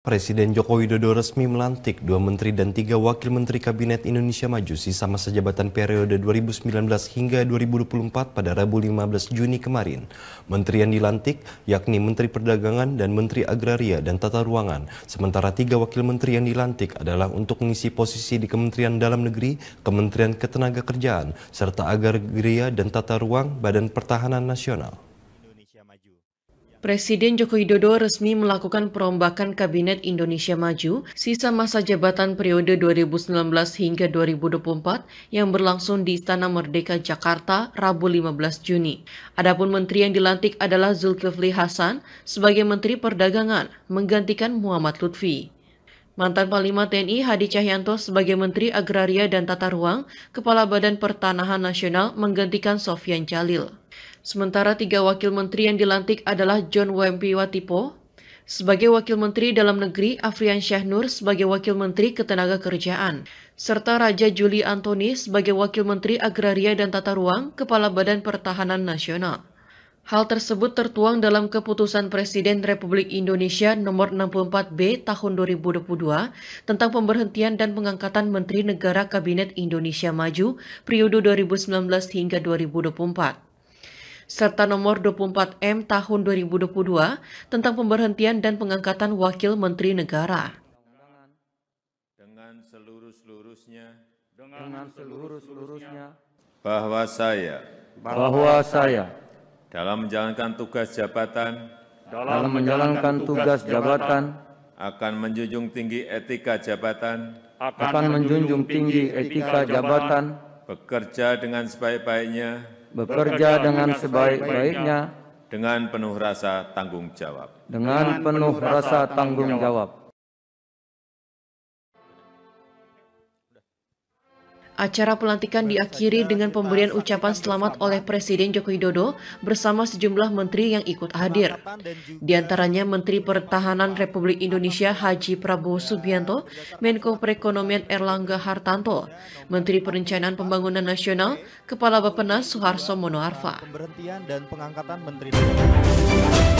Presiden Joko Widodo resmi melantik dua menteri dan tiga wakil menteri Kabinet Indonesia Maju sama sejabatan periode 2019 hingga 2024 pada Rabu 15 Juni kemarin. Menteri yang dilantik yakni Menteri Perdagangan dan Menteri Agraria dan Tata Ruangan. Sementara tiga wakil menteri yang dilantik adalah untuk mengisi posisi di Kementerian Dalam Negeri, Kementerian Ketenagakerjaan, serta Agraria dan Tata Ruang Badan Pertahanan Nasional. Presiden Joko Widodo resmi melakukan perombakan Kabinet Indonesia Maju sisa masa jabatan periode 2019 hingga 2024 yang berlangsung di Istana Merdeka Jakarta Rabu 15 Juni. Adapun menteri yang dilantik adalah Zulkifli Hasan sebagai Menteri Perdagangan menggantikan Muhammad Lutfi. Mantan Panglima TNI Hadi Cahyanto sebagai Menteri Agraria dan Tata Ruang, Kepala Badan Pertanahan Nasional menggantikan Sofian Jalil. Sementara tiga wakil menteri yang dilantik adalah John Wempi Watipo sebagai wakil menteri dalam negeri, Afrian Syahnur sebagai wakil menteri ketenagakerjaan, serta Raja Juli Antoni sebagai wakil menteri agraria dan tata ruang, Kepala Badan Pertahanan Nasional. Hal tersebut tertuang dalam keputusan Presiden Republik Indonesia nomor 64B tahun 2022 tentang pemberhentian dan pengangkatan Menteri Negara Kabinet Indonesia Maju periode 2019 hingga 2024 serta nomor 24M tahun 2022 tentang pemberhentian dan pengangkatan wakil menteri negara. Dengan seluruh-seluruhnya dengan seluruh-seluruhnya bahwa saya bahwa saya dalam menjalankan tugas jabatan dalam menjalankan tugas jabatan akan menjunjung tinggi etika jabatan akan menjunjung tinggi etika jabatan bekerja dengan sebaik-baiknya bekerja dengan sebaik-baiknya dengan penuh rasa tanggung jawab dengan penuh rasa tanggung jawab Acara pelantikan diakhiri dengan pemberian ucapan selamat oleh Presiden Joko Widodo bersama sejumlah menteri yang ikut hadir. Di antaranya Menteri Pertahanan Republik Indonesia Haji Prabowo Subianto, Menko Perekonomian Erlangga Hartanto, Menteri Perencanaan Pembangunan Nasional, Kepala Bapenas Soeharto Monoarfa. Pemberhentian dan pengangkatan Menteri